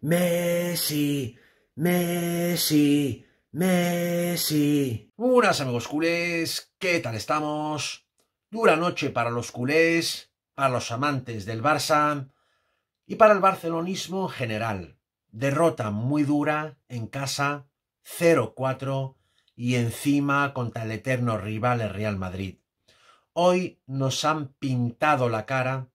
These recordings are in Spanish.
Messi, Messi, Messi. Buenas amigos culés, ¿qué tal estamos? Dura noche para los culés, para los amantes del Barça y para el barcelonismo en general. Derrota muy dura en casa, 0-4 y encima contra el eterno rival el Real Madrid. Hoy nos han pintado la cara,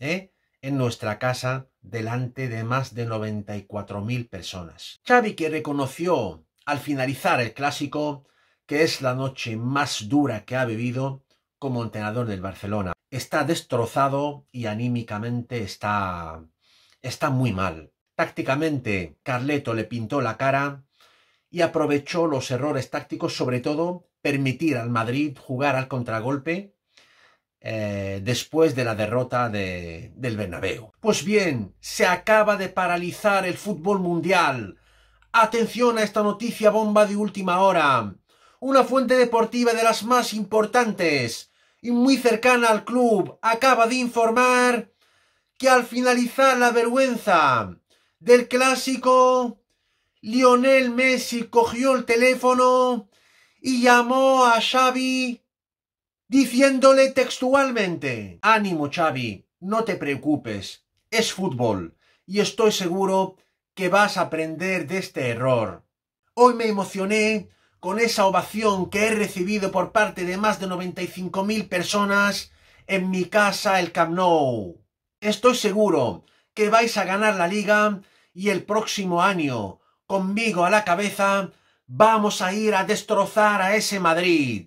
¿eh? en nuestra casa delante de más de 94.000 personas. Xavi que reconoció al finalizar el clásico que es la noche más dura que ha vivido como entrenador del Barcelona. Está destrozado y anímicamente está está muy mal. Tácticamente Carleto le pintó la cara y aprovechó los errores tácticos, sobre todo permitir al Madrid jugar al contragolpe eh, después de la derrota de, del Bernabéu. Pues bien, se acaba de paralizar el fútbol mundial. Atención a esta noticia bomba de última hora. Una fuente deportiva de las más importantes y muy cercana al club acaba de informar que al finalizar la vergüenza del clásico, Lionel Messi cogió el teléfono y llamó a Xavi diciéndole textualmente, ánimo Xavi, no te preocupes, es fútbol y estoy seguro que vas a aprender de este error. Hoy me emocioné con esa ovación que he recibido por parte de más de 95.000 personas en mi casa el Camp Nou. Estoy seguro que vais a ganar la liga y el próximo año, conmigo a la cabeza, vamos a ir a destrozar a ese Madrid.